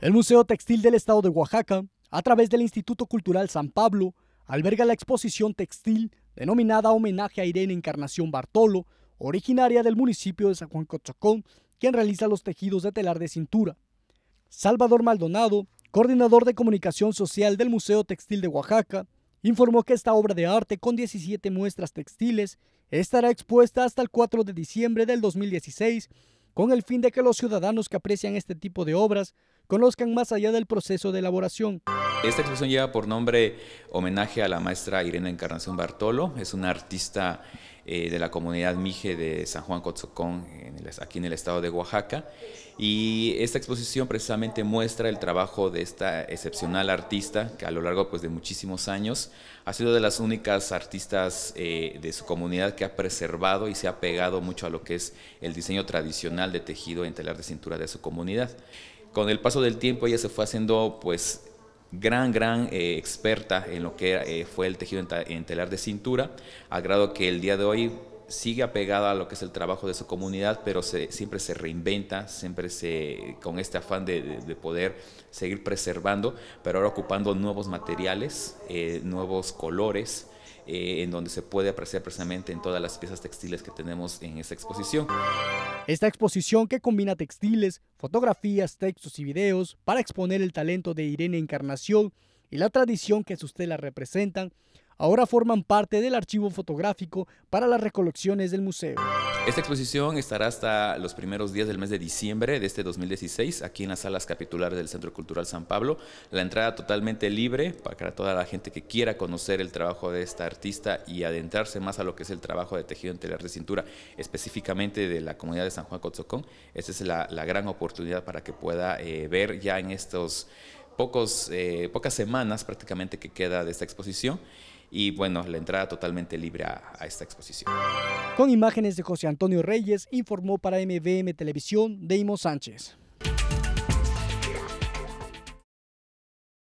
El Museo Textil del Estado de Oaxaca, a través del Instituto Cultural San Pablo, alberga la exposición textil denominada Homenaje a Irene Encarnación Bartolo, originaria del municipio de San Juan Cochocón, quien realiza los tejidos de telar de cintura. Salvador Maldonado, coordinador de comunicación social del Museo Textil de Oaxaca, informó que esta obra de arte con 17 muestras textiles estará expuesta hasta el 4 de diciembre del 2016 con el fin de que los ciudadanos que aprecian este tipo de obras conozcan más allá del proceso de elaboración. Esta exposición lleva por nombre homenaje a la maestra Irene Encarnación Bartolo, es una artista eh, de la comunidad Mije de San Juan Cotzocón, aquí en el estado de Oaxaca, y esta exposición precisamente muestra el trabajo de esta excepcional artista que a lo largo pues, de muchísimos años ha sido de las únicas artistas eh, de su comunidad que ha preservado y se ha pegado mucho a lo que es el diseño tradicional de tejido en telar de cintura de su comunidad. Con el paso del tiempo ella se fue haciendo pues gran, gran eh, experta en lo que eh, fue el tejido en telar de cintura, a grado que el día de hoy sigue apegada a lo que es el trabajo de su comunidad, pero siempre se reinventa, siempre se, con este afán de, poder seguir preservando, pero ahora ocupando nuevos materiales, eh, nuevos colores, en donde se puede apreciar precisamente en todas las piezas textiles que tenemos en esta exposición. Esta exposición que combina textiles, fotografías, textos y videos para exponer el talento de Irene Encarnación y la tradición que sus telas representan, ahora forman parte del archivo fotográfico para las recolecciones del museo. Esta exposición estará hasta los primeros días del mes de diciembre de este 2016 aquí en las salas capitulares del Centro Cultural San Pablo. La entrada totalmente libre para toda la gente que quiera conocer el trabajo de esta artista y adentrarse más a lo que es el trabajo de tejido en telar de cintura, específicamente de la comunidad de San Juan Cotzocón. Esta es la, gran oportunidad para que pueda eh, ver ya en estos pocos, eh, pocas semanas prácticamente que queda de esta exposición y bueno, la entrada totalmente libre a, esta exposición. Con imágenes de José Antonio Reyes, informó para MVM Televisión Deimo Sánchez.